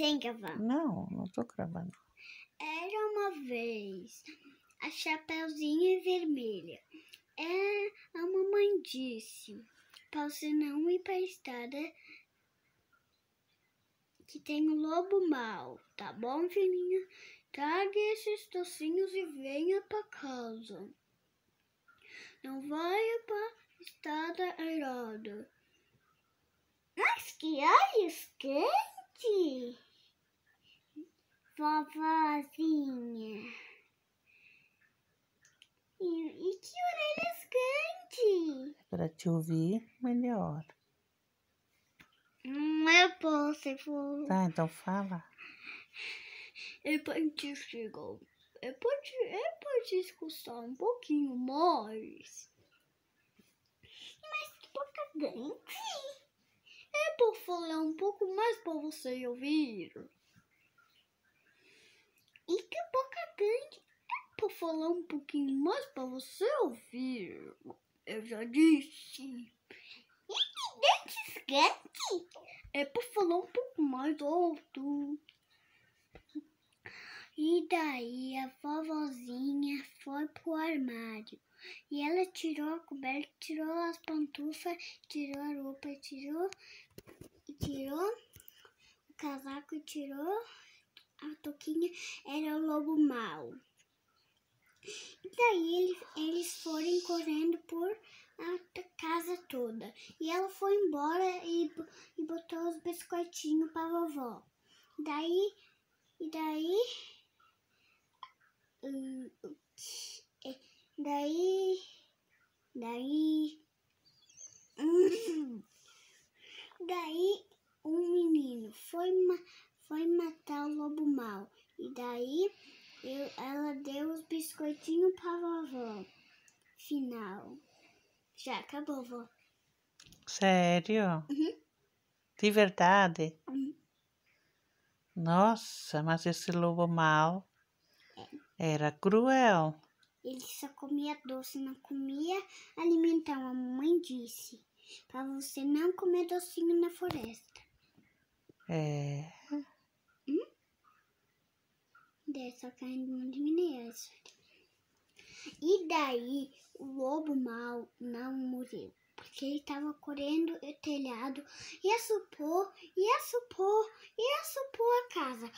sem gravar. Não, não tô gravando. Era uma vez a Chapeuzinha Vermelha. É, a mamãe disse para você não ir para a estrada que tem um lobo mau, tá bom, filhinha? Traga esses tocinhos e venha para casa. Não vai para estrada errada. Mas que é olhos Que? vovozinha. E, e que orelhas grandes Pra para te ouvir melhor. Não é possível. Tá, então fala. É pra te chegar. É para te, é para te escutar um pouquinho mais. Mas que boca grande! É por falar um pouco mais para você ouvir. falar um pouquinho mais para você ouvir. Eu já disse. E que É para falar um pouco mais alto. E daí a vovozinha foi pro armário. E ela tirou a coberta, tirou as pantufas, tirou a roupa, tirou, tirou o casaco, tirou a toquinha. Era o lobo mau. Daí eles foram correndo por a casa toda. E ela foi embora e, e botou os biscoitinhos pra vovó. Daí, e daí. Hum, daí. Daí. Daí um menino foi, ma foi matar o lobo mau. E daí eu, ela deu os biscoitinhos pra vovó. Final. Já acabou, vovó. Sério? Uhum. De verdade? Uhum. Nossa, mas esse lobo mal é. era cruel. Ele só comia doce, não comia alimentar. A mamãe disse para você não comer docinho na floresta. É dessa só caindo um de mineiros. E daí o lobo mal não morreu. Porque ele estava correndo o telhado, e assupou e assupou e assupou a casa.